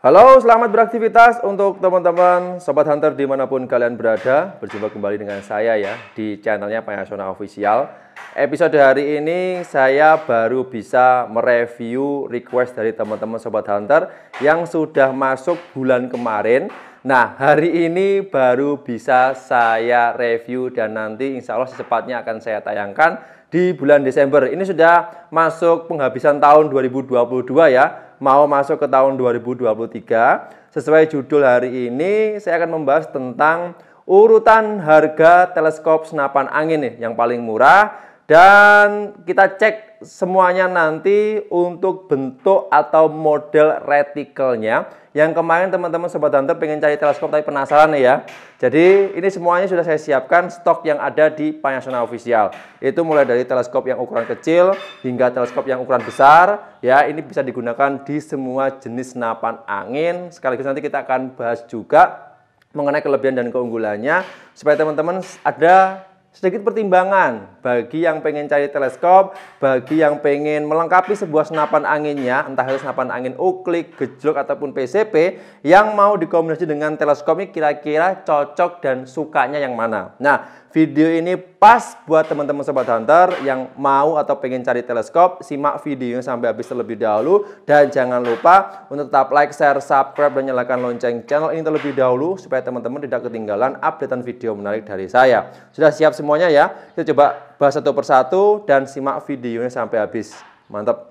Halo, selamat beraktivitas untuk teman-teman Sobat Hunter dimanapun kalian berada. Berjumpa kembali dengan saya ya di channelnya Nasional Official. Episode hari ini saya baru bisa mereview request dari teman-teman Sobat Hunter yang sudah masuk bulan kemarin. Nah, hari ini baru bisa saya review dan nanti insya Allah secepatnya akan saya tayangkan di bulan Desember. Ini sudah masuk penghabisan tahun 2022 ya mau masuk ke tahun 2023. Sesuai judul hari ini, saya akan membahas tentang urutan harga teleskop senapan angin nih yang paling murah, dan kita cek semuanya nanti untuk bentuk atau model retikelnya. Yang kemarin teman-teman Sobat Hunter pengen cari teleskop tapi penasaran ya. Jadi ini semuanya sudah saya siapkan stok yang ada di Panasonic Official. Itu mulai dari teleskop yang ukuran kecil hingga teleskop yang ukuran besar. Ya ini bisa digunakan di semua jenis senapan angin. Sekaligus nanti kita akan bahas juga mengenai kelebihan dan keunggulannya supaya teman-teman ada sedikit pertimbangan bagi yang pengen cari teleskop, bagi yang pengen melengkapi sebuah senapan anginnya, entah itu senapan angin uklik, gejlok ataupun PCP yang mau dikombinasi dengan teleskop ini kira-kira cocok dan sukanya yang mana. Nah, Video ini pas buat teman-teman Sobat Hunter yang mau atau pengen cari teleskop, simak videonya sampai habis terlebih dahulu. Dan jangan lupa untuk tetap like, share, subscribe, dan nyalakan lonceng channel ini terlebih dahulu supaya teman-teman tidak ketinggalan updatean video menarik dari saya. Sudah siap semuanya ya? Kita coba bahas satu persatu dan simak videonya sampai habis. Mantap!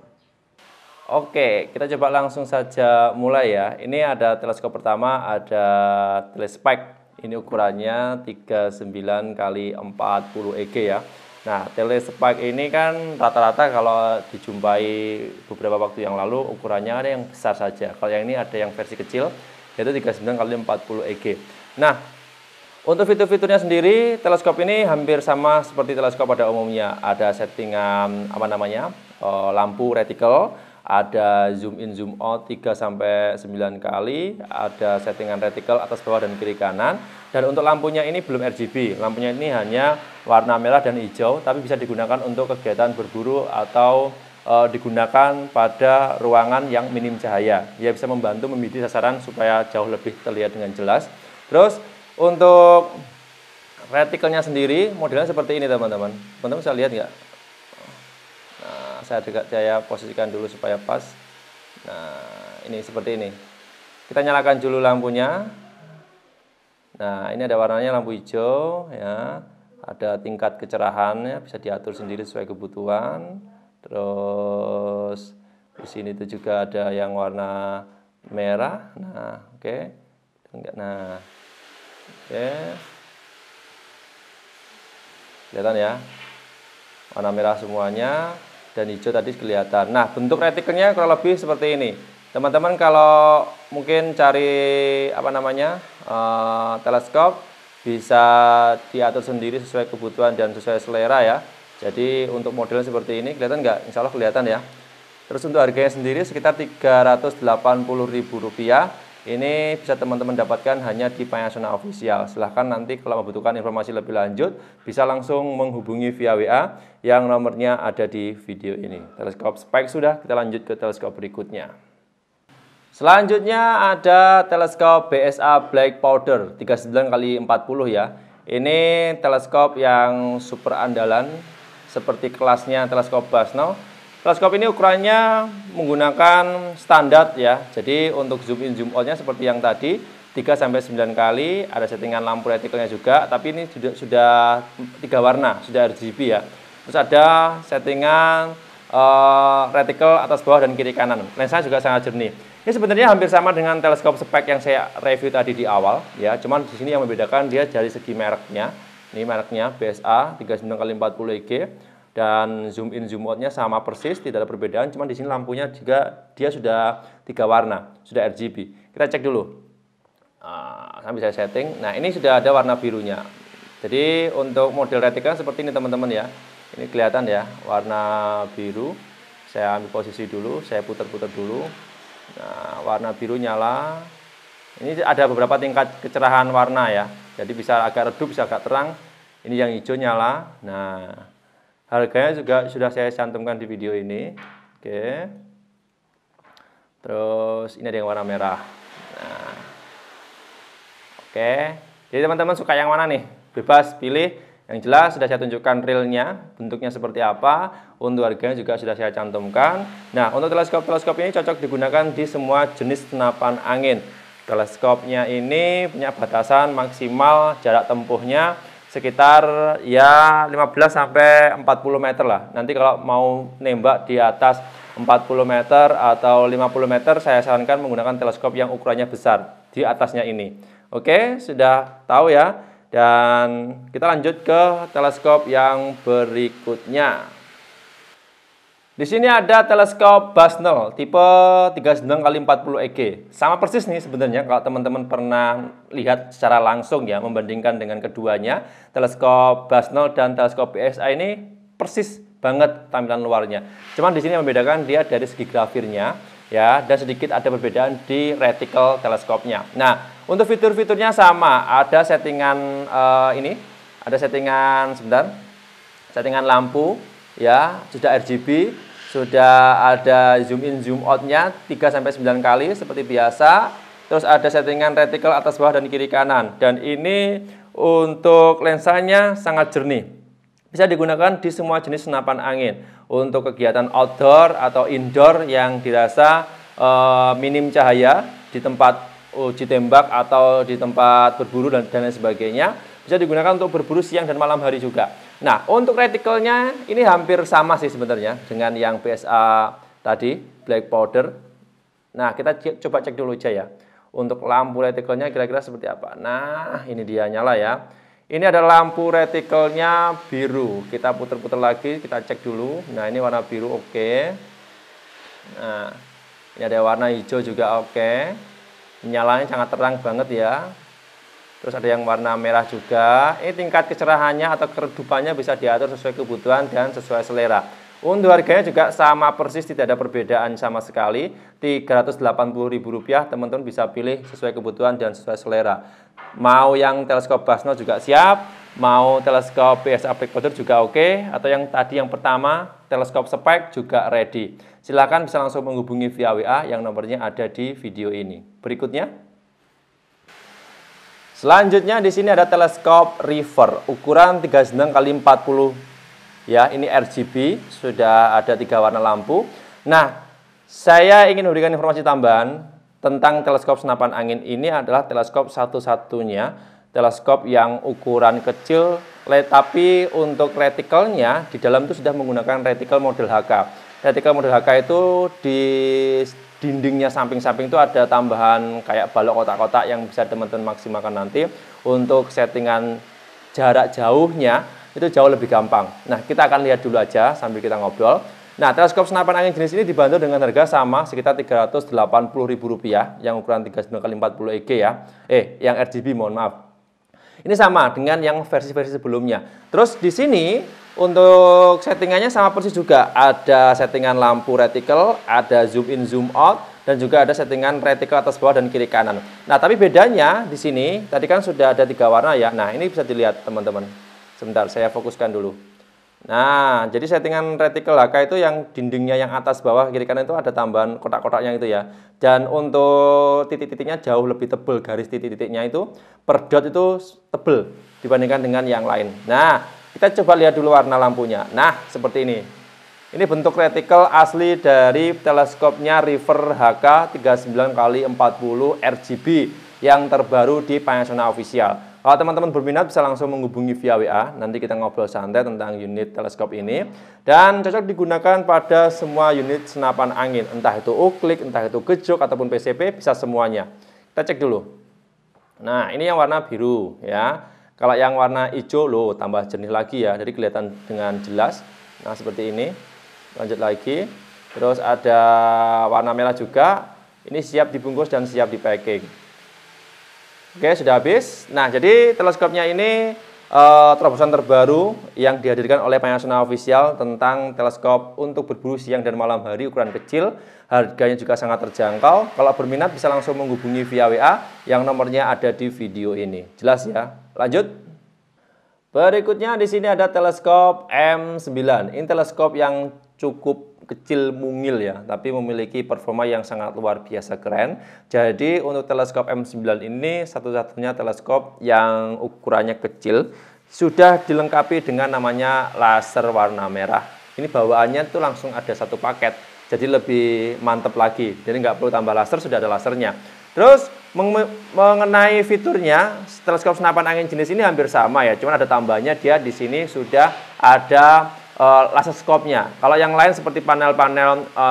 Oke, kita coba langsung saja mulai ya. Ini ada teleskop pertama, ada telespek ini ukurannya 39 kali 40 EG ya. Nah, telespike ini kan rata-rata kalau dijumpai beberapa waktu yang lalu ukurannya ada yang besar saja. Kalau yang ini ada yang versi kecil yaitu 39 kali 40 EG. Nah, untuk fitur-fiturnya sendiri teleskop ini hampir sama seperti teleskop pada umumnya. Ada settingan apa namanya? Eh, lampu reticle ada zoom in zoom out 3 sampai 9 kali, ada settingan reticle atas bawah dan kiri kanan. Dan untuk lampunya ini belum RGB. Lampunya ini hanya warna merah dan hijau tapi bisa digunakan untuk kegiatan berburu atau e, digunakan pada ruangan yang minim cahaya. Ia bisa membantu membidik sasaran supaya jauh lebih terlihat dengan jelas. Terus untuk reticle nya sendiri modelnya seperti ini teman-teman. Teman-teman bisa lihat nggak? saya dekat saya posisikan dulu supaya pas nah ini seperti ini kita nyalakan dulu lampunya nah ini ada warnanya lampu hijau ya ada tingkat kecerahannya bisa diatur sendiri sesuai kebutuhan terus di sini itu juga ada yang warna merah nah oke okay. enggak nah oke okay. kelihatan ya warna merah semuanya dan hijau tadi kelihatan. Nah, bentuk retikelnya kurang lebih seperti ini. Teman-teman kalau mungkin cari apa namanya uh, teleskop bisa diatur sendiri sesuai kebutuhan dan sesuai selera ya. Jadi untuk model seperti ini kelihatan nggak? Insya Allah kelihatan ya. Terus untuk harganya sendiri sekitar Rp380.000 ini bisa teman-teman dapatkan hanya di Payasona Official. Silahkan nanti kalau membutuhkan informasi lebih lanjut, bisa langsung menghubungi via WA yang nomornya ada di video ini. Teleskop Spike sudah, kita lanjut ke teleskop berikutnya. Selanjutnya ada teleskop BSA Black Powder 39 kali 40 ya. Ini teleskop yang super andalan seperti kelasnya teleskop Basno Teleskop ini ukurannya menggunakan standar ya. Jadi untuk zoom in zoom outnya seperti yang tadi 3 sampai 9 kali, ada settingan lampu retikulnya juga, tapi ini sudah sudah tiga warna, sudah RGB ya. Terus ada settingan uh, retikel atas bawah dan kiri kanan. Lensa juga sangat jernih. Ini sebenarnya hampir sama dengan teleskop spek yang saya review tadi di awal ya. Cuman di sini yang membedakan dia dari segi mereknya. Ini mereknya BSA 39 kali 40 EG dan zoom in zoom outnya sama persis tidak ada perbedaan cuman di sini lampunya juga dia sudah tiga warna sudah RGB kita cek dulu uh, ah, sampai saya setting nah ini sudah ada warna birunya jadi untuk model retika seperti ini teman-teman ya ini kelihatan ya warna biru saya ambil posisi dulu saya putar-putar dulu nah, warna biru nyala ini ada beberapa tingkat kecerahan warna ya jadi bisa agak redup bisa agak terang ini yang hijau nyala nah Harganya juga sudah saya cantumkan di video ini. Oke. Terus ini ada yang warna merah. Nah. Oke. Jadi teman-teman suka yang mana nih? Bebas pilih. Yang jelas sudah saya tunjukkan realnya, bentuknya seperti apa, untuk harganya juga sudah saya cantumkan. Nah, untuk teleskop-teleskop ini cocok digunakan di semua jenis senapan angin. Teleskopnya ini punya batasan maksimal jarak tempuhnya sekitar ya 15 sampai 40 meter lah. Nanti kalau mau nembak di atas 40 meter atau 50 meter saya sarankan menggunakan teleskop yang ukurannya besar di atasnya ini. Oke, sudah tahu ya. Dan kita lanjut ke teleskop yang berikutnya. Di sini ada teleskop Basnel tipe 39 kali 40 EG. Sama persis nih sebenarnya kalau teman-teman pernah lihat secara langsung ya membandingkan dengan keduanya, teleskop Basnel dan teleskop PSA ini persis banget tampilan luarnya. Cuman di sini yang membedakan dia dari segi grafirnya ya dan sedikit ada perbedaan di reticle teleskopnya. Nah, untuk fitur-fiturnya sama, ada settingan uh, ini, ada settingan sebentar. Settingan lampu ya, sudah RGB, sudah ada zoom in zoom out-nya 3 sampai 9 kali seperti biasa. Terus ada settingan reticle atas bawah dan kiri kanan. Dan ini untuk lensanya sangat jernih. Bisa digunakan di semua jenis senapan angin untuk kegiatan outdoor atau indoor yang dirasa e, minim cahaya di tempat uji tembak atau di tempat berburu dan, dan lain sebagainya. Bisa digunakan untuk berburu siang dan malam hari juga. Nah, untuk retikelnya ini hampir sama sih sebenarnya dengan yang PSA tadi, black powder. Nah, kita coba cek dulu aja ya. Untuk lampu retikelnya kira-kira seperti apa? Nah, ini dia nyala ya. Ini ada lampu retikelnya biru. Kita putar-putar lagi, kita cek dulu. Nah, ini warna biru oke. Okay. Nah, ini ada warna hijau juga oke. Okay. Nyalanya sangat terang banget ya terus ada yang warna merah juga. Ini tingkat kecerahannya atau keredupannya bisa diatur sesuai kebutuhan dan sesuai selera. Untuk harganya juga sama persis, tidak ada perbedaan sama sekali. Rp380.000 teman-teman bisa pilih sesuai kebutuhan dan sesuai selera. Mau yang teleskop Basno juga siap, mau teleskop PSA Blackwater juga oke, atau yang tadi yang pertama, teleskop Spek juga ready. Silahkan bisa langsung menghubungi via WA yang nomornya ada di video ini. Berikutnya. Selanjutnya di sini ada teleskop River ukuran 39 kali 40 ya ini RGB sudah ada tiga warna lampu. Nah saya ingin memberikan informasi tambahan tentang teleskop senapan angin ini adalah teleskop satu-satunya teleskop yang ukuran kecil tapi untuk retikelnya di dalam itu sudah menggunakan retikel model HK. Retikel model HK itu di dindingnya samping-samping itu ada tambahan kayak balok kotak-kotak yang bisa teman-teman maksimalkan nanti untuk settingan jarak jauhnya itu jauh lebih gampang. Nah, kita akan lihat dulu aja sambil kita ngobrol. Nah, teleskop senapan angin jenis ini dibantu dengan harga sama sekitar rp rupiah yang ukuran 39x40 EG e ya. Eh, yang RGB mohon maaf. Ini sama dengan yang versi-versi sebelumnya. Terus di sini untuk settingannya sama persis juga, ada settingan lampu reticle, ada zoom in zoom out, dan juga ada settingan reticle atas bawah dan kiri kanan. Nah, tapi bedanya di sini, tadi kan sudah ada tiga warna ya. Nah, ini bisa dilihat teman-teman. Sebentar, saya fokuskan dulu. Nah, jadi settingan reticle HK itu yang dindingnya yang atas bawah kiri kanan itu ada tambahan kotak-kotaknya itu ya. Dan untuk titik-titiknya jauh lebih tebal garis titik-titiknya itu per dot itu tebal dibandingkan dengan yang lain. Nah, kita coba lihat dulu warna lampunya. Nah, seperti ini. Ini bentuk retikel asli dari teleskopnya River HK 39x40 RGB yang terbaru di Panasonic Official. Kalau teman-teman berminat bisa langsung menghubungi via WA, nanti kita ngobrol santai tentang unit teleskop ini. Dan cocok digunakan pada semua unit senapan angin, entah itu uklik, entah itu gejok, ataupun PCP, bisa semuanya. Kita cek dulu. Nah, ini yang warna biru ya. Kalau yang warna hijau, lo tambah jernih lagi ya. Jadi kelihatan dengan jelas. Nah, seperti ini. Lanjut lagi. Terus ada warna merah juga. Ini siap dibungkus dan siap dipacking. Oke, sudah habis. Nah, jadi teleskopnya ini uh, terobosan terbaru yang dihadirkan oleh Panasonic Official tentang teleskop untuk berburu siang dan malam hari ukuran kecil. Harganya juga sangat terjangkau. Kalau berminat bisa langsung menghubungi via WA yang nomornya ada di video ini. Jelas ya? Lanjut. Berikutnya di sini ada teleskop M9. Ini teleskop yang cukup kecil mungil ya, tapi memiliki performa yang sangat luar biasa keren. Jadi untuk teleskop M9 ini satu-satunya teleskop yang ukurannya kecil sudah dilengkapi dengan namanya laser warna merah. Ini bawaannya tuh langsung ada satu paket, jadi lebih mantep lagi. Jadi nggak perlu tambah laser, sudah ada lasernya. Terus mengenai fiturnya, teleskop senapan angin jenis ini hampir sama ya, cuman ada tambahnya dia di sini sudah ada e, laser nya Kalau yang lain seperti panel-panel e,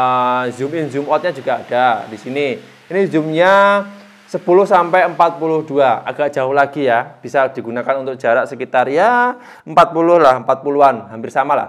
zoom in zoom outnya juga ada di sini. Ini zoomnya 10 sampai 42, agak jauh lagi ya. Bisa digunakan untuk jarak sekitar ya 40 lah, 40-an, hampir sama lah.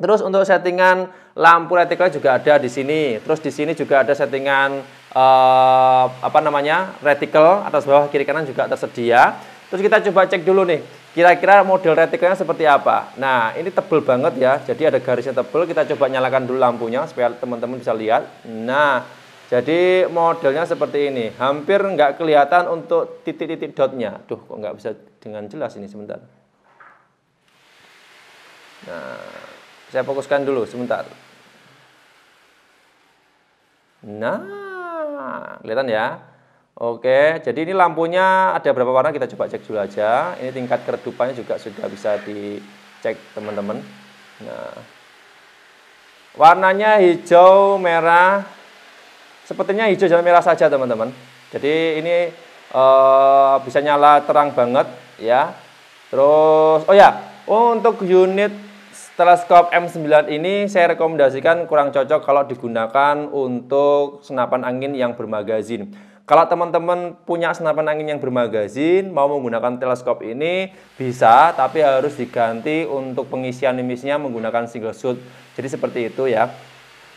Terus untuk settingan lampu reticle juga ada di sini. Terus di sini juga ada settingan eh, apa namanya reticle atas bawah kiri kanan juga tersedia. Terus kita coba cek dulu nih, kira-kira model retikelnya seperti apa. Nah, ini tebel banget ya, jadi ada garisnya tebel. Kita coba nyalakan dulu lampunya supaya teman-teman bisa lihat. Nah, jadi modelnya seperti ini, hampir nggak kelihatan untuk titik-titik dotnya. Duh, kok nggak bisa dengan jelas ini sebentar. Nah, saya fokuskan dulu sebentar. Nah, kelihatan ya. Oke, jadi ini lampunya ada berapa warna kita coba cek dulu aja. Ini tingkat keredupannya juga sudah bisa dicek teman-teman. Nah, warnanya hijau, merah. Sepertinya hijau dan merah saja teman-teman. Jadi ini uh, bisa nyala terang banget ya. Terus, oh ya, untuk unit teleskop M9 ini saya rekomendasikan kurang cocok kalau digunakan untuk senapan angin yang bermagazin. Kalau teman-teman punya senapan angin yang bermagazin, mau menggunakan teleskop ini bisa, tapi harus diganti untuk pengisian mimisnya menggunakan single shot. Jadi seperti itu ya.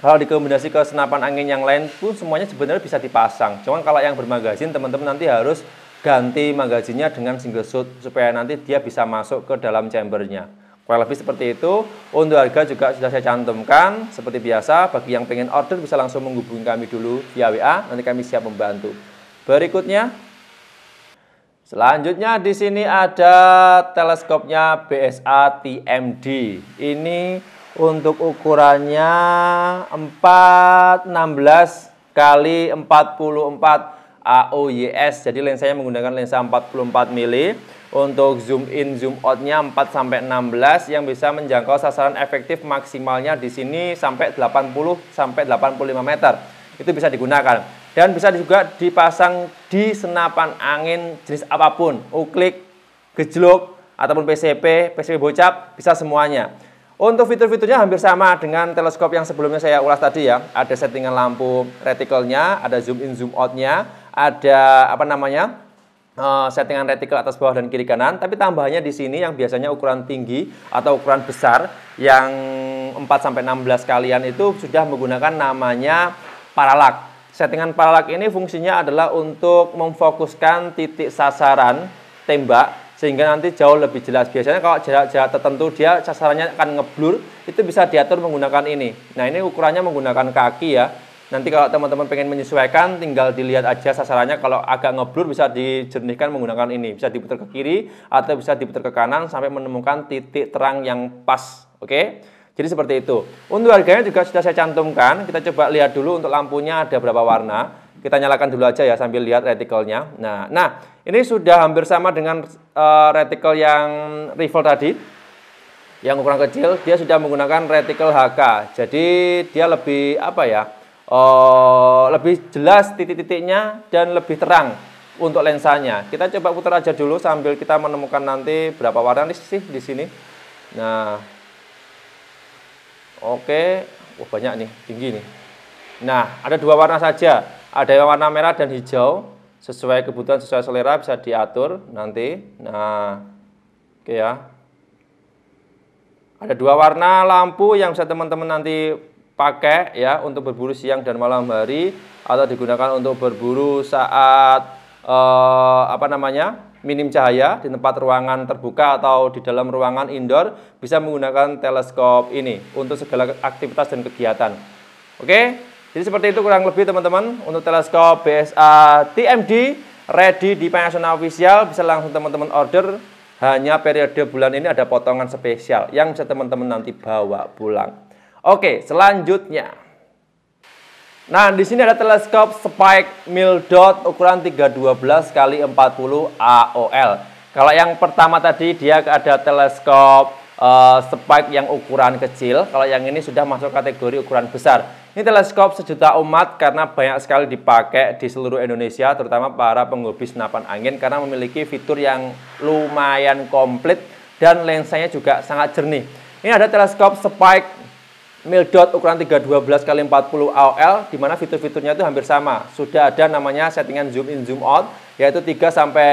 Kalau dikombinasi ke senapan angin yang lain pun semuanya sebenarnya bisa dipasang. Cuman kalau yang bermagazin, teman-teman nanti harus ganti magazinnya dengan single shot supaya nanti dia bisa masuk ke dalam chambernya. Kurang lebih seperti itu. Untuk harga juga sudah saya cantumkan. Seperti biasa, bagi yang pengen order bisa langsung menghubungi kami dulu via WA. Nanti kami siap membantu. Berikutnya, selanjutnya di sini ada teleskopnya BSA TMD. Ini untuk ukurannya 416 kali 44 AOYS. Jadi lensanya menggunakan lensa 44 mili. Untuk zoom in zoom outnya 4 sampai 16 yang bisa menjangkau sasaran efektif maksimalnya di sini sampai 80 sampai 85 meter. Itu bisa digunakan dan bisa juga dipasang di senapan angin jenis apapun, uklik, gejlok ataupun PCP, PCP bocap, bisa semuanya. Untuk fitur-fiturnya hampir sama dengan teleskop yang sebelumnya saya ulas tadi ya. Ada settingan lampu reticle-nya, ada zoom in zoom outnya, ada apa namanya? Eh, settingan retikel atas bawah dan kiri kanan, tapi tambahannya di sini yang biasanya ukuran tinggi atau ukuran besar yang 4 sampai 16 kalian itu sudah menggunakan namanya paralak. Settingan paralak ini fungsinya adalah untuk memfokuskan titik sasaran tembak sehingga nanti jauh lebih jelas. Biasanya kalau jarak-jarak tertentu dia sasarannya akan ngeblur, itu bisa diatur menggunakan ini. Nah, ini ukurannya menggunakan kaki ya. Nanti kalau teman-teman pengen menyesuaikan, tinggal dilihat aja sasarannya. Kalau agak ngeblur bisa dijernihkan menggunakan ini. Bisa diputar ke kiri atau bisa diputar ke kanan sampai menemukan titik terang yang pas. Oke? Jadi seperti itu. Untuk harganya juga sudah saya cantumkan. Kita coba lihat dulu untuk lampunya ada berapa warna. Kita nyalakan dulu aja ya sambil lihat retikelnya. Nah, nah ini sudah hampir sama dengan uh, eh, retikel yang rival tadi. Yang ukuran kecil, dia sudah menggunakan retikel HK. Jadi dia lebih apa ya? uh, lebih jelas titik-titiknya dan lebih terang untuk lensanya. Kita coba putar aja dulu sambil kita menemukan nanti berapa warna sih di sini. Nah, oke, okay. wah banyak nih, tinggi nih. Nah, ada dua warna saja, ada yang warna merah dan hijau. Sesuai kebutuhan, sesuai selera bisa diatur nanti. Nah, oke okay ya. Ada dua warna lampu yang bisa teman-teman nanti pakai ya untuk berburu siang dan malam hari atau digunakan untuk berburu saat eh, apa namanya minim cahaya di tempat ruangan terbuka atau di dalam ruangan indoor bisa menggunakan teleskop ini untuk segala aktivitas dan kegiatan. Oke, jadi seperti itu kurang lebih teman-teman untuk teleskop BSA TMD ready di Nasional Official bisa langsung teman-teman order hanya periode bulan ini ada potongan spesial yang bisa teman-teman nanti bawa pulang. Oke, selanjutnya. Nah, di sini ada teleskop Spike Mill Dot ukuran 312 kali 40 AOL. Kalau yang pertama tadi dia ada teleskop uh, spike yang ukuran kecil, kalau yang ini sudah masuk kategori ukuran besar. Ini teleskop sejuta umat karena banyak sekali dipakai di seluruh Indonesia, terutama para penghobi senapan angin karena memiliki fitur yang lumayan komplit dan lensanya juga sangat jernih. Ini ada teleskop Spike Mildot ukuran 312 kali 40 AOL di mana fitur-fiturnya itu hampir sama. Sudah ada namanya settingan zoom in zoom out yaitu 3 sampai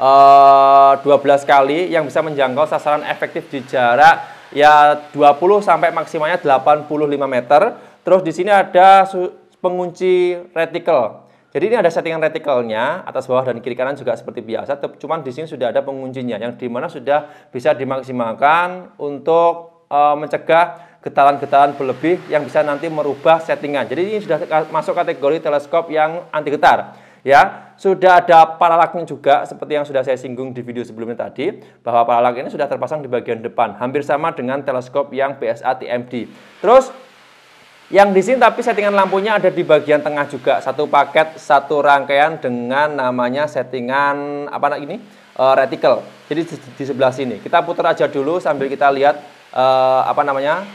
uh, eh, 12 kali yang bisa menjangkau sasaran efektif di jarak ya 20 sampai maksimalnya 85 meter. Terus di sini ada pengunci reticle. Jadi ini ada settingan reticle-nya atas bawah dan kiri kanan juga seperti biasa, cuman di sini sudah ada penguncinya yang dimana sudah bisa dimaksimalkan untuk eh, mencegah getaran-getaran berlebih yang bisa nanti merubah settingan. Jadi ini sudah masuk kategori teleskop yang anti getar. Ya, sudah ada paralaknya juga seperti yang sudah saya singgung di video sebelumnya tadi bahwa paralak ini sudah terpasang di bagian depan, hampir sama dengan teleskop yang PSA TMD. Terus yang di sini tapi settingan lampunya ada di bagian tengah juga, satu paket, satu rangkaian dengan namanya settingan apa ini? Uh, reticle. Jadi di, sebelah sini. Kita putar aja dulu sambil kita lihat uh, apa namanya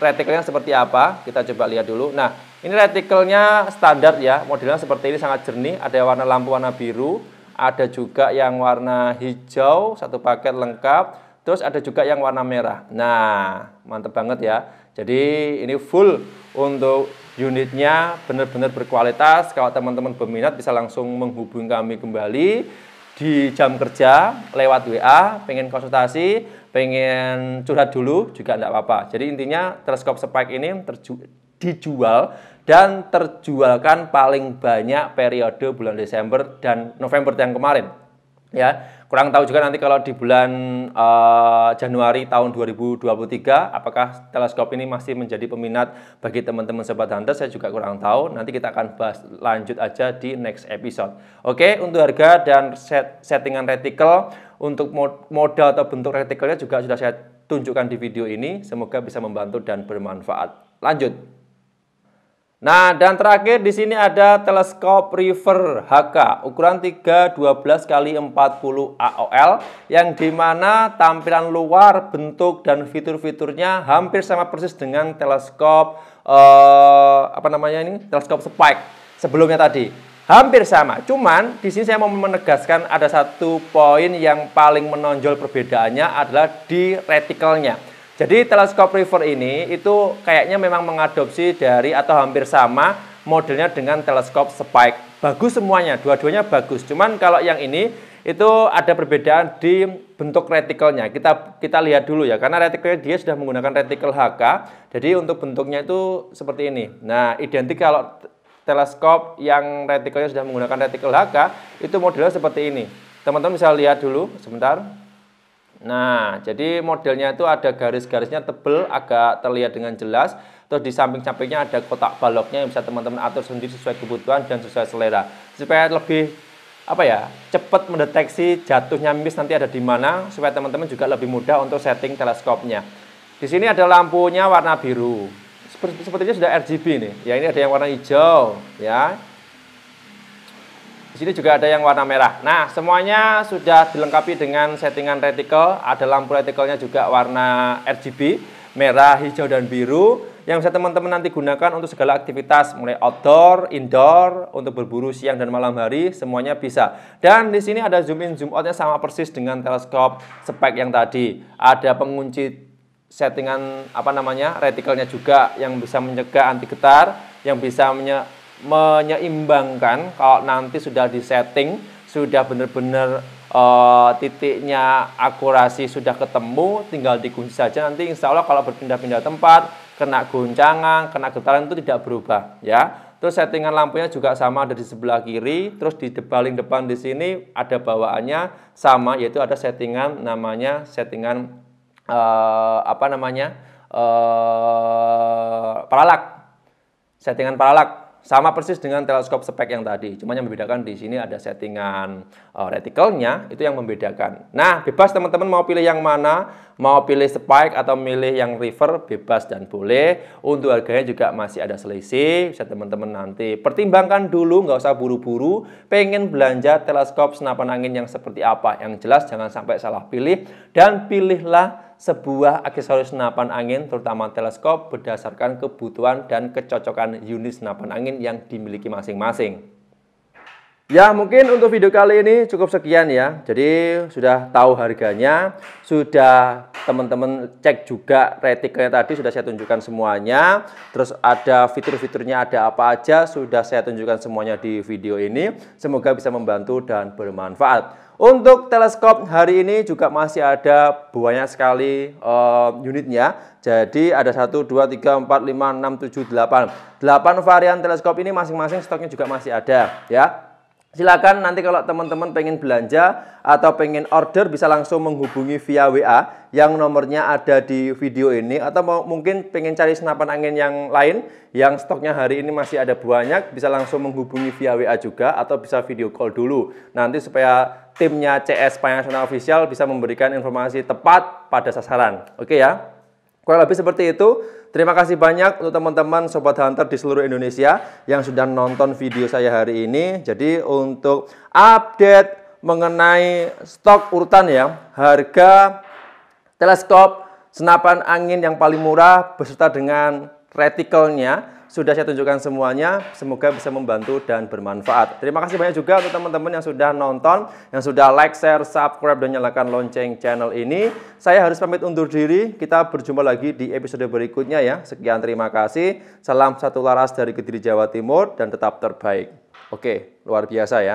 retikelnya seperti apa. Kita coba lihat dulu. Nah, ini retikelnya standar ya. Modelnya seperti ini sangat jernih. Ada warna lampu warna biru. Ada juga yang warna hijau, satu paket lengkap. Terus ada juga yang warna merah. Nah, mantep banget ya. Jadi ini full untuk unitnya benar-benar berkualitas. Kalau teman-teman berminat bisa langsung menghubungi kami kembali di jam kerja lewat WA, pengen konsultasi, pengen curhat dulu juga tidak apa-apa. Jadi intinya teleskop spike ini terju dijual dan terjualkan paling banyak periode bulan Desember dan November yang kemarin. Ya, Kurang tahu juga nanti kalau di bulan uh, Januari tahun 2023 apakah teleskop ini masih menjadi peminat bagi teman-teman sobat hunter saya juga kurang tahu. Nanti kita akan bahas lanjut aja di next episode. Oke, untuk harga dan set, settingan retikel untuk mod, modal atau bentuk retikelnya juga sudah saya tunjukkan di video ini. Semoga bisa membantu dan bermanfaat. Lanjut. Nah, dan terakhir di sini ada teleskop River HK ukuran 312 kali 40 AOL yang dimana tampilan luar, bentuk dan fitur-fiturnya hampir sama persis dengan teleskop eh, apa namanya ini? teleskop Spike sebelumnya tadi. Hampir sama. Cuman di sini saya mau menegaskan ada satu poin yang paling menonjol perbedaannya adalah di retikelnya. Jadi teleskop river ini itu kayaknya memang mengadopsi dari atau hampir sama modelnya dengan teleskop spike. Bagus semuanya, dua-duanya bagus. Cuman kalau yang ini itu ada perbedaan di bentuk retikelnya. Kita kita lihat dulu ya, karena retikelnya dia sudah menggunakan retikel HK. Jadi untuk bentuknya itu seperti ini. Nah, identik kalau teleskop yang retikelnya sudah menggunakan retikel HK itu modelnya seperti ini. Teman-teman bisa lihat dulu sebentar. Nah, jadi modelnya itu ada garis-garisnya tebel, agak terlihat dengan jelas. Terus di samping-sampingnya ada kotak baloknya yang bisa teman-teman atur sendiri sesuai kebutuhan dan sesuai selera. Supaya lebih apa ya cepat mendeteksi jatuhnya miss nanti ada di mana supaya teman-teman juga lebih mudah untuk setting teleskopnya. Di sini ada lampunya warna biru. Sepertinya sudah RGB nih. Ya ini ada yang warna hijau, ya. Di sini juga ada yang warna merah. Nah, semuanya sudah dilengkapi dengan settingan reticle. Ada lampu reticle-nya juga warna RGB, merah, hijau, dan biru. Yang bisa teman-teman nanti gunakan untuk segala aktivitas, mulai outdoor, indoor, untuk berburu siang dan malam hari, semuanya bisa. Dan di sini ada zoom in, zoom out-nya sama persis dengan teleskop spek yang tadi. Ada pengunci settingan apa namanya retikelnya juga yang bisa mencegah anti getar, yang bisa menye menyeimbangkan kalau nanti sudah di setting sudah benar-benar uh, titiknya akurasi sudah ketemu, tinggal dikunci saja nanti insya Allah kalau berpindah-pindah tempat, kena goncangan, kena getaran itu tidak berubah ya. Terus settingan lampunya juga sama ada di sebelah kiri, terus di paling depan di sini ada bawaannya sama yaitu ada settingan namanya settingan uh, apa namanya? Uh, paralak. Settingan paralak sama persis dengan teleskop spek yang tadi, cuma yang membedakan di sini ada settingan uh, eh, nya itu yang membedakan. Nah, bebas teman-teman mau pilih yang mana, mau pilih spike atau milih yang river, bebas dan boleh. Untuk harganya juga masih ada selisih, bisa teman-teman nanti pertimbangkan dulu, nggak usah buru-buru, pengen belanja teleskop senapan angin yang seperti apa. Yang jelas jangan sampai salah pilih, dan pilihlah sebuah aksesoris senapan angin, terutama teleskop, berdasarkan kebutuhan dan kecocokan unit senapan angin yang dimiliki masing-masing. Ya, mungkin untuk video kali ini cukup sekian ya. Jadi, sudah tahu harganya, sudah teman-teman cek juga retik tadi, sudah saya tunjukkan semuanya. Terus ada fitur-fiturnya ada apa aja, sudah saya tunjukkan semuanya di video ini. Semoga bisa membantu dan bermanfaat. Untuk teleskop hari ini juga masih ada banyak sekali uh, unitnya. Jadi ada 1, 2, 3, 4, 5, 6, 7, 8. 8 varian teleskop ini masing-masing stoknya juga masih ada ya. Silakan nanti kalau teman-teman pengen belanja atau pengen order bisa langsung menghubungi via WA yang nomornya ada di video ini atau mau, mungkin pengen cari senapan angin yang lain yang stoknya hari ini masih ada banyak bisa langsung menghubungi via WA juga atau bisa video call dulu nanti supaya timnya CS Paya Nasional Official bisa memberikan informasi tepat pada sasaran. Oke ya. Kurang lebih seperti itu. Terima kasih banyak untuk teman-teman Sobat Hunter di seluruh Indonesia yang sudah nonton video saya hari ini. Jadi untuk update mengenai stok urutan ya, harga teleskop senapan angin yang paling murah beserta dengan retikelnya sudah saya tunjukkan semuanya, semoga bisa membantu dan bermanfaat. Terima kasih banyak juga untuk teman-teman yang sudah nonton, yang sudah like, share, subscribe, dan nyalakan lonceng channel ini. Saya harus pamit undur diri, kita berjumpa lagi di episode berikutnya ya. Sekian terima kasih, salam satu laras dari Kediri Jawa Timur, dan tetap terbaik. Oke, luar biasa ya.